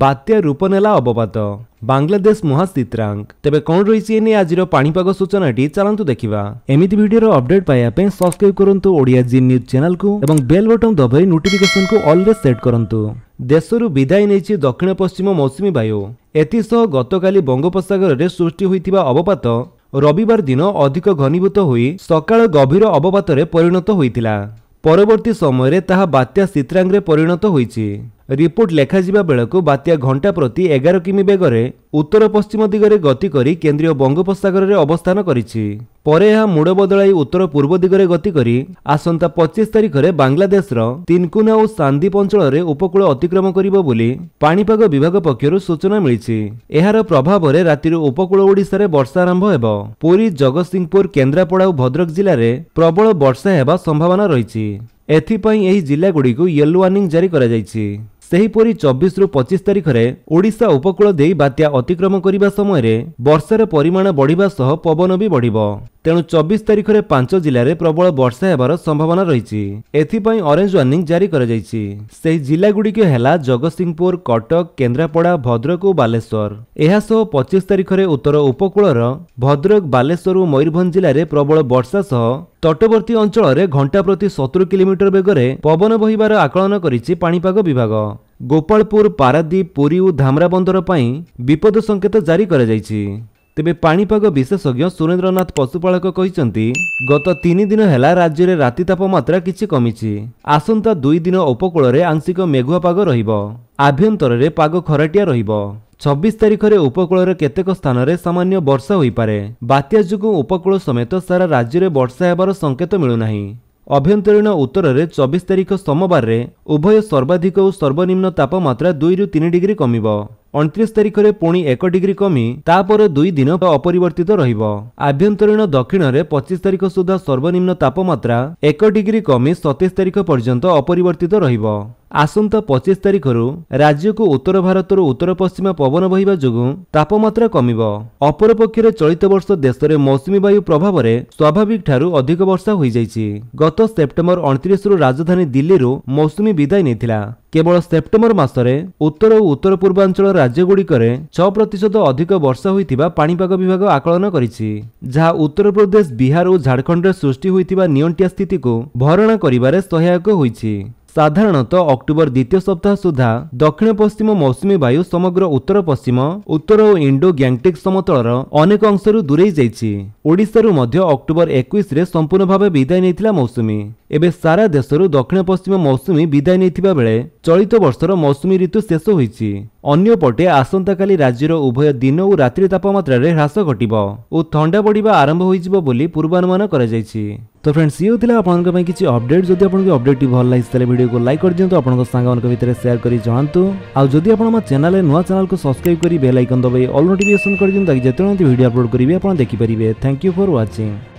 ବାତ୍ୟା ରୂପ ନେଲା ଅବପାତ ବାଂଲାଦେଶ ମହାସ୍ଥିତ୍ରାଙ୍କ ତେବେ କ'ଣ ରହିଛି ଏନେଇ ଆଜିର ପାଣିପାଗ ସୂଚନାଟି ଚାଲନ୍ତୁ ଦେଖିବା ଏମିତି ଭିଡ଼ିଓର ଅପଡେଟ୍ ପାଇବା ପାଇଁ ସବସ୍କ୍ରାଇବ୍ କରନ୍ତୁ ଓଡ଼ିଆ ଜି ନ୍ୟୁଜ୍ ଚ୍ୟାନେଲକୁ ଏବଂ ବେଲ୍ ବଟନ୍ ଦବାଇ ନୋଟିଫିକେସନକୁ ଅଲ୍ରେ ସେଟ୍ କରନ୍ତୁ ଦେଶରୁ ବିଦାୟ ନେଇଛି ଦକ୍ଷିଣ ପଶ୍ଚିମ ମୌସୁମୀ ବାୟୁ ଏଥିସହ ଗତକାଲି ବଙ୍ଗୋପସାଗରରେ ସୃଷ୍ଟି ହୋଇଥିବା ଅବପାତ ରବିବାର ଦିନ ଅଧିକ ଘନୀଭୂତ ହୋଇ ସକାଳ ଗଭୀର ଅବପାତରେ ପରିଣତ ହୋଇଥିଲା ପରବର୍ତ୍ତୀ ସମୟରେ ତାହା ବାତ୍ୟା ସିତ୍ରାଙ୍ଗରେ ପରିଣତ ହୋଇଛି ରିପୋର୍ଟ ଲେଖାଯିବା ବେଳକୁ ବାତ୍ୟା ଘଣ୍ଟା ପ୍ରତି ଏଗାର କିମି ବେଗରେ ଉତ୍ତର ପଶ୍ଚିମ ଦିଗରେ ଗତି କରି କେନ୍ଦ୍ରୀୟ ବଙ୍ଗୋପସାଗରରେ ଅବସ୍ଥାନ କରିଛି ପରେ ଏହା ମୁଡ଼ ବଦଳାଇ ଉତ୍ତର ପୂର୍ବ ଦିଗରେ ଗତି କରି ଆସନ୍ତା ପଚିଶ ତାରିଖରେ ବାଂଲାଦେଶର ତିନକୁନା ଓ ସାନ୍ଦୀପ ଅଞ୍ଚଳରେ ଉପକୂଳ ଅତିକ୍ରମ କରିବ ବୋଲି ପାଣିପାଗ ବିଭାଗ ପକ୍ଷରୁ ସୂଚନା ମିଳିଛି ଏହାର ପ୍ରଭାବରେ ରାତିରୁ ଉପକୂଳ ଓଡ଼ିଶାରେ ବର୍ଷା ଆରମ୍ଭ ହେବ ପୁରୀ ଜଗତସିଂହପୁର କେନ୍ଦ୍ରାପଡ଼ା ଓ ଭଦ୍ରକ ଜିଲ୍ଲାରେ ପ୍ରବଳ ବର୍ଷା ହେବା ସମ୍ଭାବନା ରହିଛି ଏଥିପାଇଁ ଏହି ଜିଲ୍ଲାଗୁଡ଼ିକୁ ୟେଲୋ ୱାର୍ଣ୍ଣିଂ ଜାରି କରାଯାଇଛି ସେହିପରି ଚବିଶରୁ ପଚିଶ ତାରିଖରେ ଓଡ଼ିଶା ଉପକୂଳ ଦେଇ ବାତ୍ୟା ଅତିକ୍ରମ କରିବା ସମୟରେ ବର୍ଷାର ପରିମାଣ ବଢ଼ିବା ସହ ପବନ ବି ବଢ଼ିବ ତେଣୁ ଚବିଶ ତାରିଖରେ ପାଞ୍ଚ ଜିଲ୍ଲାରେ ପ୍ରବଳ ବର୍ଷା ହେବାର ସମ୍ଭାବନା ରହିଛି ଏଥିପାଇଁ ଅରେଞ୍ଜ ୱାର୍ଣ୍ଣିଂ ଜାରି କରାଯାଇଛି ସେହି ଜିଲ୍ଲାଗୁଡ଼ିକ ହେଲା ଜଗତସିଂହପୁର କଟକ କେନ୍ଦ୍ରାପଡ଼ା ଭଦ୍ରକ ଓ ବାଲେଶ୍ୱର ଏହାସହ ପଚିଶ ତାରିଖରେ ଉତ୍ତର ଉପକୂଳର ଭଦ୍ରକ ବାଲେଶ୍ୱର ଓ ମୟୂରଭଞ୍ଜ ଜିଲ୍ଲାରେ ପ୍ରବଳ ବର୍ଷା ସହ ତଟବର୍ତ୍ତୀ ଅଞ୍ଚଳରେ ଘଣ୍ଟା ପ୍ରତି ସତୁରି କିଲୋମିଟର ବେଗରେ ପବନ ବହିବାର ଆକଳନ କରିଛି ପାଣିପାଗ ବିଭାଗ ଗୋପାଳପୁର ପାରାଦୀପ ପୁରୀ ଓ ଧାମରା ବନ୍ଦର ପାଇଁ ବିପଦ ସଙ୍କେତ ଜାରି କରାଯାଇଛି ତେବେ ପାଣିପାଗ ବିଶେଷଜ୍ଞ ସୁରେନ୍ଦ୍ରନାଥ ପଶୁପାଳକ କହିଛନ୍ତି ଗତ ତିନି ଦିନ ହେଲା ରାଜ୍ୟରେ ରାତି ତାପମାତ୍ରା କିଛି କମିଛି ଆସନ୍ତା ଦୁଇ ଦିନ ଉପକୂଳରେ ଆଂଶିକ ମେଘୁଆ ପାଗ ରହିବ ଆଭ୍ୟନ୍ତରରେ ପାଗ ଖରାଟିଆ ରହିବ ଛବିଶ ତାରିଖରେ ଉପକୂଳର କେତେକ ସ୍ଥାନରେ ସାମାନ୍ୟ ବର୍ଷା ହୋଇପାରେ ବାତ୍ୟା ଯୋଗୁଁ ଉପକୂଳ ସମେତ ସାରା ରାଜ୍ୟରେ ବର୍ଷା ହେବାର ସଙ୍କେତ ମିଳୁନାହିଁ ଆଭ୍ୟନ୍ତରୀଣ ଉତ୍ତରରେ ଚବିଶ ତାରିଖ ସୋମବାରରେ ଉଭୟ ସର୍ବାଧିକ ଓ ସର୍ବନିମ୍ନ ତାପମାତ୍ରା ଦୁଇରୁ ତିନି ଡିଗ୍ରୀ କମିବ ଅଣତିରିଶ ତାରିଖରେ ପୁଣି ଏକ ଡିଗ୍ରୀ କମି ତାପରେ ଦୁଇ ଦିନ ଅପରିବର୍ତ୍ତିତ ରହିବ ଆଭ୍ୟନ୍ତରୀଣ ଦକ୍ଷିଣରେ ପଚିଶ ତାରିଖ ସୁଦ୍ଧା ସର୍ବନିମ୍ନ ତାପମାତ୍ରା ଏକ ଡିଗ୍ରୀ କମି ସତେଇଶ ତାରିଖ ପର୍ଯ୍ୟନ୍ତ ଅପରିବର୍ତ୍ତିତ ରହିବ ଆସନ୍ତା ପଚିଶ ତାରିଖରୁ ରାଜ୍ୟକୁ ଉତ୍ତର ଭାରତରୁ ଉତ୍ତର ପଶ୍ଚିମ ପବନ ବହିବା ଯୋଗୁଁ ତାପମାତ୍ରା କମିବ ଅପରପକ୍ଷରେ ଚଳିତ ବର୍ଷ ଦେଶରେ ମୌସୁମୀ ବାୟୁ ପ୍ରଭାବରେ ସ୍ୱାଭାବିକଠାରୁ ଅଧିକ ବର୍ଷା ହୋଇଯାଇଛି ଗତ ସେପ୍ଟେମ୍ବର ଅଣତିରିଶରୁ ରାଜଧାନୀ ଦିଲ୍ଲୀରୁ ମୌସୁମୀ ବିଦାୟ ନେଇଥିଲା କେବଳ ସେପ୍ଟେମ୍ବର ମାସରେ ଉତ୍ତର ଓ ଉତ୍ତର ପୂର୍ବାଞ୍ଚଳ ରାଜ୍ୟଗୁଡ଼ିକରେ ଛଅ ପ୍ରତିଶତ ଅଧିକ ବର୍ଷା ହୋଇଥିବା ପାଣିପାଗ ବିଭାଗ ଆକଳନ କରିଛି ଯାହା ଉତ୍ତରପ୍ରଦେଶ ବିହାର ଓ ଝାଡ଼ଖଣ୍ଡରେ ସୃଷ୍ଟି ହୋଇଥିବା ନିଅଣ୍ଟିଆ ସ୍ଥିତିକୁ ଭରଣା କରିବାରେ ସହାୟକ ହୋଇଛି ସାଧାରଣତଃ ଅକ୍ଟୋବର ଦ୍ୱିତୀୟ ସପ୍ତାହ ସୁଦ୍ଧା ଦକ୍ଷିଣ ପଶ୍ଚିମ ମୌସୁମୀ ବାୟୁ ସମଗ୍ର ଉତ୍ତର ପଶ୍ଚିମ ଉତ୍ତର ଓ ଇଣ୍ଡୋ ଗ୍ୟାଙ୍ଗଟେକ୍ ସମତଳର ଅନେକ ଅଂଶରୁ ଦୂରେଇ ଯାଇଛି ଓଡ଼ିଶାରୁ ମଧ୍ୟ ଅକ୍ଟୋବର ଏକୋଇଶରେ ସମ୍ପୂର୍ଣ୍ଣ ଭାବେ ବିଦାୟ ନେଇଥିଲା ମୌସୁମୀ ଏବେ ସାରା ଦେଶରୁ ଦକ୍ଷିଣ ପଶ୍ଚିମ ମୌସୁମୀ ବିଦାୟ ନେଇଥିବା ବେଳେ ଚଳିତ ବର୍ଷର ମୌସୁମୀ ଋତୁ ଶେଷ ହୋଇଛି ଅନ୍ୟପଟେ ଆସନ୍ତାକାଲି ରାଜ୍ୟର ଉଭୟ ଦିନ ଓ ରାତ୍ରି ତାପମାତ୍ରାରେ ହ୍ରାସ ଘଟିବ ଓ ଥଣ୍ଡା ବଢ଼ିବା ଆରମ୍ଭ ହୋଇଯିବ ବୋଲି ପୂର୍ବାନୁମାନ କରାଯାଇଛି ତ ଫ୍ରେଣ୍ଡସ୍ ଇଏ ଥିଲା ଆପଣଙ୍କ ପାଇଁ କିଛି ଅପଡେଟ୍ ଯଦି ଆପଣଙ୍କୁ ଅପଡେଟ୍ଟି ଭଲ ଲାଗିଛି ତାହେଲେ ଭିଡ଼ିଓକୁ ଲାଇକ୍ କରିଦିଅନ୍ତୁ ଆପଣଙ୍କ ସାଙ୍ଗମାନଙ୍କ ଭିତରେ ସେୟାର କରି ଜଣାନ୍ତୁ ଆଉ ଯଦି ଆପଣ ଆମ ଚ୍ୟାନେଲରେ ନୂଆ ଚ୍ୟାନେଲକୁ ସବସ୍କ୍ରାଇବ୍ କରି ବେଲ୍ ଆଇକନ୍ ଦବାଇ ଅଲ୍ ନୋଟିଫିକେସନ୍ କରିଦିଅନ୍ତୁ ତାକି ଯେତେବେଳେ ଭିଡ଼ିଓ ଅପଲୋଡ଼ କରିବେ ଆପଣ ଦେଖିପାରିବେ ଥ୍ୟାଙ୍କ ୟୁ ଫର୍ ୱାଚିଂ